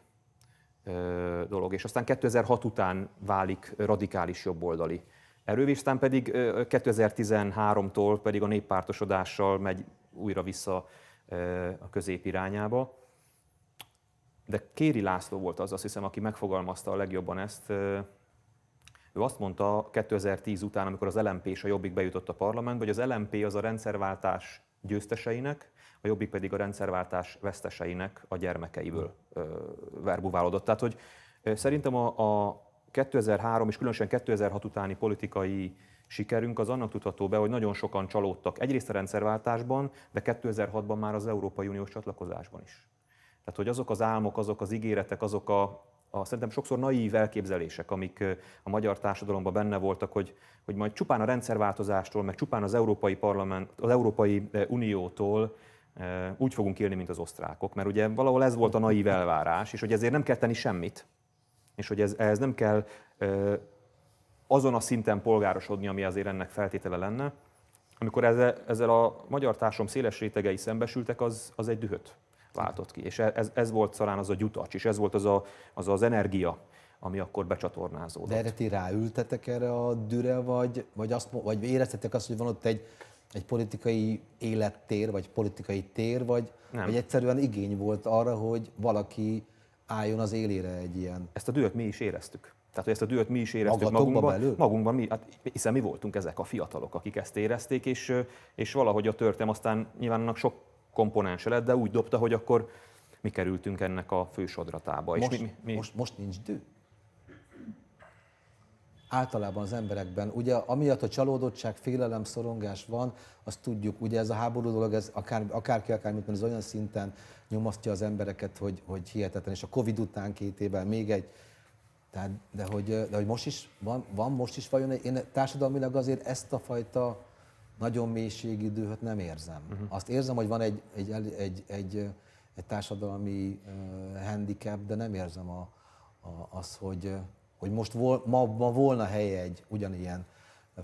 B: dolog, és aztán 2006 után válik radikális jobboldali Erővisztán pedig 2013-tól pedig a néppártosodással megy újra vissza a közép irányába de Kéri László volt az, azt hiszem, aki megfogalmazta a legjobban ezt. Ő azt mondta 2010 után, amikor az LMP és a Jobbik bejutott a parlamentbe, hogy az LMP az a rendszerváltás győzteseinek, a Jobbik pedig a rendszerváltás veszteseinek a gyermekeiből verbuválódott. Tehát, hogy szerintem a, a 2003 és különösen 2006 utáni politikai sikerünk az annak tudható be, hogy nagyon sokan csalódtak egyrészt a rendszerváltásban, de 2006-ban már az Európai Uniós csatlakozásban is. Tehát, hogy azok az álmok, azok az ígéretek, azok a, a szerintem sokszor naív elképzelések, amik a magyar társadalomban benne voltak, hogy, hogy majd csupán a rendszerváltozástól, meg csupán az Európai, Parlament, az Európai Uniótól úgy fogunk élni, mint az osztrákok. Mert ugye valahol ez volt a naív elvárás, és hogy ezért nem kell tenni semmit, és hogy ez, ez nem kell azon a szinten polgárosodni, ami azért ennek feltétele lenne. Amikor ezzel, ezzel a magyar társadalom széles rétegei szembesültek, az, az egy dühöt váltott ki. És ez, ez volt talán az a gyutacs, és ez volt az a, az, az energia, ami akkor becsatornázódott. De erre ti
A: ráültetek erre a dűre, vagy, vagy, azt, vagy éreztetek azt, hogy van ott egy, egy politikai élettér, vagy politikai tér, vagy, Nem. vagy egyszerűen igény volt arra, hogy valaki álljon az élére egy ilyen. Ezt a dühöt mi is éreztük.
B: Tehát, hogy ezt a dühöt mi is éreztük Magatokba magunkban. Belül?
A: Magunkban mi, hát hiszen mi voltunk ezek a fiatalok,
B: akik ezt érezték, és, és valahogy a történet aztán nyilván annak sok komponense lett, de úgy dobta, hogy akkor mi kerültünk ennek a fősodratába. Most, És mi, mi... Most, most nincs dű?
A: általában az emberekben. Ugye amiatt a csalódottság, félelem, szorongás van, azt tudjuk, ugye ez a háború dolog, ez akár, akárki, akármit, ez olyan szinten nyomasztja az embereket, hogy, hogy hihetetlen, és a Covid után két évvel még egy, tehát, de, hogy, de hogy most is, van, van most is vajon, én társadalmilag azért ezt a fajta nagyon mélységi dühöt nem érzem. Uh-huh. Azt érzem, hogy van egy, egy, egy, egy, egy társadalmi uh, handicap, de nem érzem a, a, az, hogy, hogy most vol, ma, ma volna helye egy ugyanilyen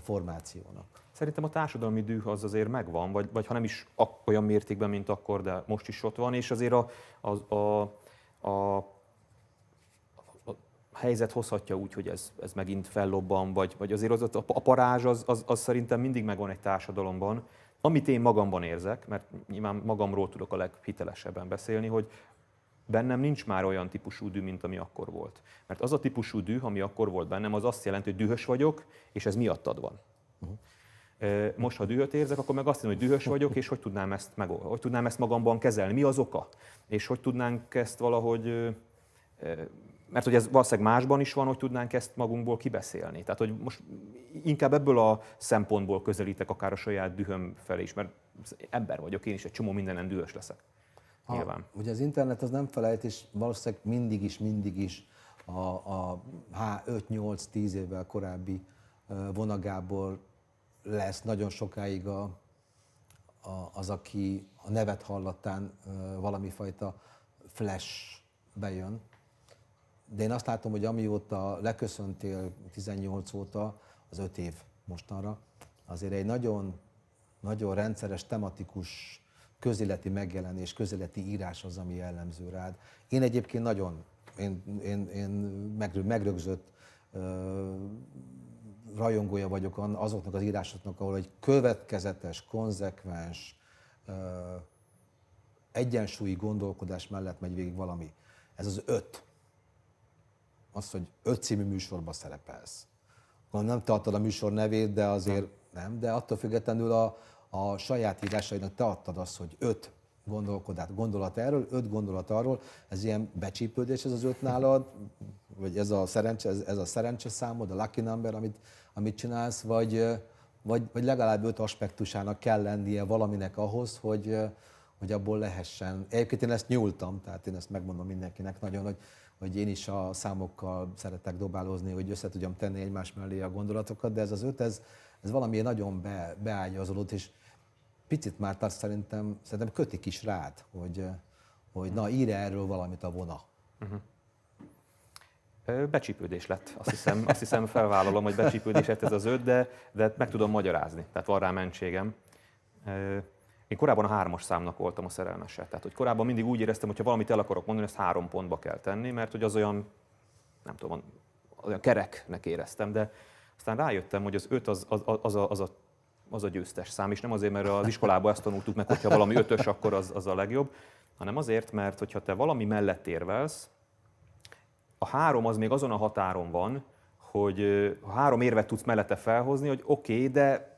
A: formációnak.
B: Szerintem a társadalmi düh az azért megvan, vagy, vagy ha nem is olyan mértékben, mint akkor, de most is ott van, és azért a, a, a, a helyzet hozhatja úgy, hogy ez, ez megint fellobban, vagy, vagy azért az, a parázs az, az, az szerintem mindig megvan egy társadalomban, amit én magamban érzek, mert nyilván magamról tudok a leghitelesebben beszélni, hogy bennem nincs már olyan típusú düh, mint ami akkor volt. Mert az a típusú düh, ami akkor volt bennem, az azt jelenti, hogy dühös vagyok, és ez miattad van. Uh-huh. Most, ha dühöt érzek, akkor meg azt mondom, hogy dühös vagyok, és hogy tudnám ezt, meg, hogy tudnám ezt magamban kezelni, mi az oka, és hogy tudnánk ezt valahogy mert hogy ez valószínűleg másban is van, hogy tudnánk ezt magunkból kibeszélni. Tehát, hogy most inkább ebből a szempontból közelítek akár a saját dühöm felé is, mert ember vagyok, én is egy csomó mindenen dühös leszek. Ha, Nyilván.
A: Ugye az internet az nem felejt, és valószínűleg mindig is, mindig is a, a 5-8-10 évvel korábbi vonagából lesz nagyon sokáig a, a, az, aki a nevet hallatán valami fajta flash bejön de én azt látom, hogy amióta leköszöntél 18 óta, az 5 év mostanra, azért egy nagyon, nagyon rendszeres, tematikus közéleti megjelenés, közéleti írás az, ami jellemző rád. Én egyébként nagyon, én, én, én megrögzött ö, rajongója vagyok azoknak az írásoknak, ahol egy következetes, konzekvens, ö, egyensúlyi gondolkodás mellett megy végig valami. Ez az öt az, hogy öt című műsorban szerepelsz. Gondolom nem tartod a műsor nevét, de azért nem, nem de attól függetlenül a, a saját írásainak te adtad azt, hogy öt gondolkodát, gondolat erről, öt gondolat arról, ez ilyen becsípődés ez az öt nálad, vagy ez a szerencse, ez, ez a szerencse számod, a lucky number, amit, amit csinálsz, vagy, vagy, vagy legalább öt aspektusának kell lennie valaminek ahhoz, hogy, hogy abból lehessen. Egyébként én ezt nyúltam, tehát én ezt megmondom mindenkinek nagyon, hogy hogy én is a számokkal szeretek dobálózni, hogy össze tudjam tenni egymás mellé a gondolatokat, de ez az öt, ez, ez valami nagyon be, beágyazolódott, és picit már azt szerintem, szerintem kötik is rád, hogy, hogy na, ír erről valamit a vona. Uh-huh.
B: Becsípődés lett. Azt hiszem, azt hiszem felvállalom, hogy becsípődés lett ez az öt, de, de meg tudom magyarázni. Tehát van rá mentségem. Én korábban a hármas számnak voltam a szerelmese. Tehát, hogy korábban mindig úgy éreztem, hogy ha valamit el akarok mondani, ezt három pontba kell tenni, mert hogy az olyan, nem tudom, olyan kereknek éreztem, de aztán rájöttem, hogy az öt az, az, az, a, az, a, az a győztes szám, és nem azért, mert az iskolában ezt tanultuk meg, hogyha valami ötös, akkor az, az a legjobb, hanem azért, mert hogyha te valami mellett érvelsz, a három az még azon a határon van, hogy ha három érvet tudsz mellette felhozni, hogy oké, okay, de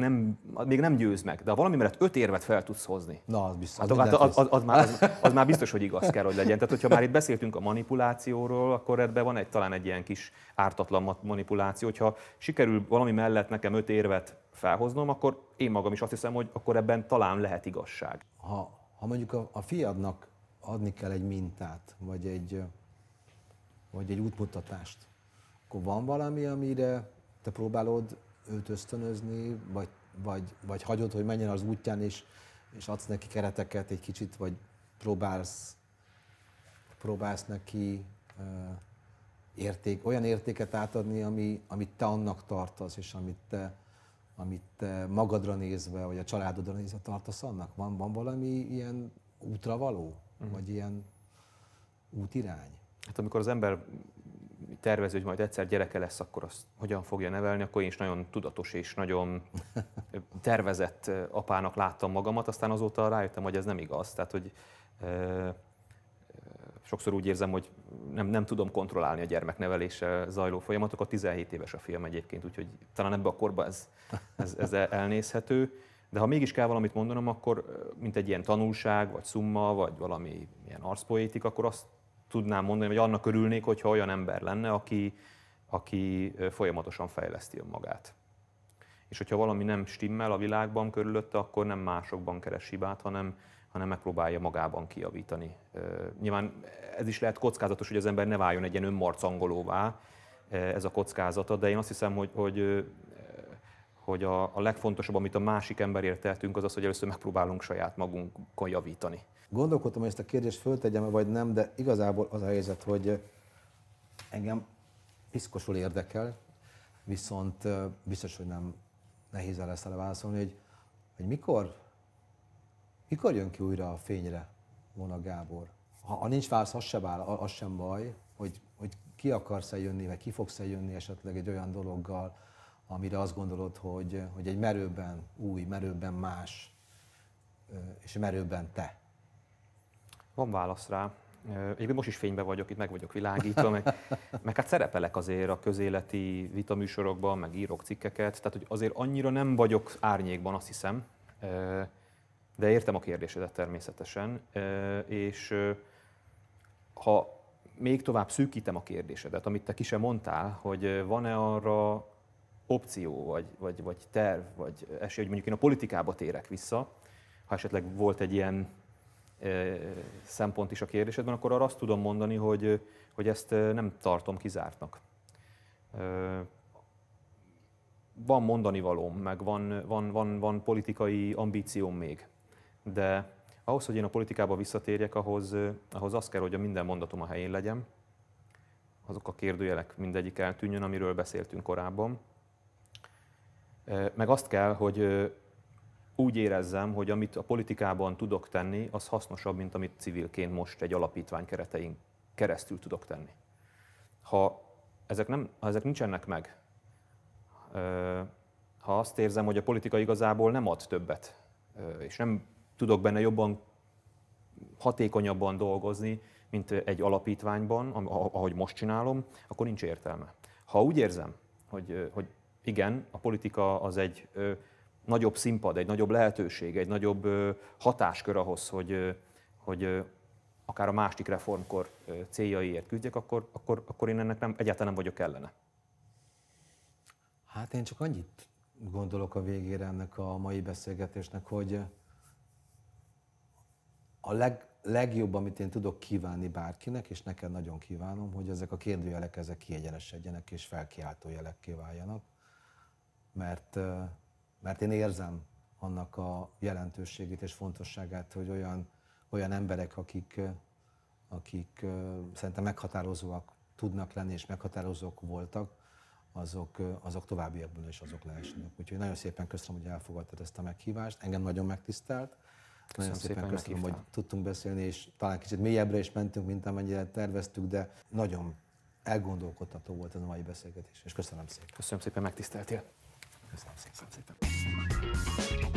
B: nem, még nem győz meg, de ha valami mellett öt érvet fel tudsz hozni, Na, az, biztos, hát, az, az, hát az, az, már, az, az már biztos, hogy igaz kell, hogy legyen. Tehát, hogyha már itt beszéltünk a manipulációról, akkor ebben van egy talán egy ilyen kis ártatlan manipuláció. Hogyha sikerül valami mellett nekem öt érvet felhoznom, akkor én magam is azt hiszem, hogy akkor ebben talán lehet igazság.
A: Ha, ha mondjuk a, a fiadnak adni kell egy mintát, vagy egy, vagy egy útmutatást, akkor van valami, amire te próbálod őt ösztönözni, vagy, vagy, vagy hagyod, hogy menjen az útján, és, és adsz neki kereteket egy kicsit, vagy próbálsz, próbálsz neki uh, érték, olyan értéket átadni, ami, amit te annak tartasz, és amit te, amit te magadra nézve, vagy a családodra nézve tartasz annak? Van, van valami ilyen útra való? uh-huh. Mhm. Vagy ilyen útirány?
B: Hát amikor az ember tervező, hogy majd egyszer gyereke lesz, akkor azt hogyan fogja nevelni, akkor én is nagyon tudatos és nagyon tervezett apának láttam magamat, aztán azóta rájöttem, hogy ez nem igaz. Tehát, hogy sokszor úgy érzem, hogy nem, nem tudom kontrollálni a gyermekneveléssel zajló folyamatokat. 17 éves a film egyébként, úgyhogy talán ebbe a korba ez, ez, ez elnézhető. De ha mégis kell valamit mondanom, akkor mint egy ilyen tanulság, vagy szumma, vagy valami ilyen arszpoétik, akkor azt tudnám mondani, hogy annak örülnék, hogyha olyan ember lenne, aki, aki folyamatosan fejleszti önmagát. És hogyha valami nem stimmel a világban körülötte, akkor nem másokban keres hibát, hanem, hanem megpróbálja magában kiavítani. Nyilván ez is lehet kockázatos, hogy az ember ne váljon egy ilyen önmarcangolóvá, ez a kockázata, de én azt hiszem, hogy, hogy, hogy a, a legfontosabb, amit a másik emberért tehetünk, az az, hogy először megpróbálunk saját magunkon
A: javítani. Gondolkodtam, hogy ezt a kérdést föltegyem vagy nem, de igazából az a helyzet, hogy engem piszkosul érdekel, viszont biztos, hogy nem nehéz lesz erre válaszolni, hogy, hogy mikor, mikor jön ki újra a fényre Mona Gábor? Ha, ha nincs válasz, az, sem, áll, az sem baj, hogy, hogy ki akarsz eljönni, vagy ki fogsz eljönni esetleg egy olyan dologgal, amire azt gondolod, hogy, hogy egy merőben új, merőben más, és merőben te
B: van válasz rá. Egyébként most is fénybe vagyok, itt meg vagyok világítva, meg, meg hát szerepelek azért a közéleti vitaműsorokban, meg írok cikkeket, tehát hogy azért annyira nem vagyok árnyékban, azt hiszem, de értem a kérdésedet természetesen, és ha még tovább szűkítem a kérdésedet, amit te ki sem mondtál, hogy van-e arra opció, vagy, vagy, vagy terv, vagy esély, hogy mondjuk én a politikába térek vissza, ha esetleg volt egy ilyen szempont is a kérdésedben, akkor arra azt tudom mondani, hogy, hogy ezt nem tartom kizártnak. Van mondani valóm, meg van, van, van, van politikai ambícióm még, de ahhoz, hogy én a politikába visszatérjek, ahhoz, ahhoz az kell, hogy a minden mondatom a helyén legyen, azok a kérdőjelek mindegyik eltűnjön, amiről beszéltünk korábban. Meg azt kell, hogy úgy érezzem, hogy amit a politikában tudok tenni, az hasznosabb, mint amit civilként most egy alapítvány keretein keresztül tudok tenni. Ha ezek, nem, ha ezek nincsenek meg, ha azt érzem, hogy a politika igazából nem ad többet, és nem tudok benne jobban, hatékonyabban dolgozni, mint egy alapítványban, ahogy most csinálom, akkor nincs értelme. Ha úgy érzem, hogy, hogy igen, a politika az egy nagyobb színpad, egy nagyobb lehetőség, egy nagyobb hatáskör ahhoz, hogy, hogy akár a másik reformkor céljaiért küzdjek, akkor, akkor, akkor én ennek nem, egyáltalán nem vagyok ellene.
A: Hát én csak annyit gondolok a végére ennek a mai beszélgetésnek, hogy a leg, legjobb, amit én tudok kívánni bárkinek, és neked nagyon kívánom, hogy ezek a kérdőjelek ezek kiegyenesedjenek és felkiáltó jelekké váljanak, mert mert én érzem annak a jelentőségét és fontosságát, hogy olyan, olyan emberek, akik, akik szerintem meghatározóak tudnak lenni, és meghatározók voltak, azok, azok továbbiakban is azok lehessenek. Úgyhogy nagyon szépen köszönöm, hogy elfogadtad ezt a meghívást. Engem nagyon megtisztelt. Köszönöm nagyon szépen, szépen köszönöm, hogy tudtunk beszélni, és talán kicsit mélyebbre is mentünk, mint amennyire terveztük, de nagyon elgondolkodható volt ez a mai beszélgetés, és köszönöm szépen. Köszönöm szépen, megtiszteltél. Thank you.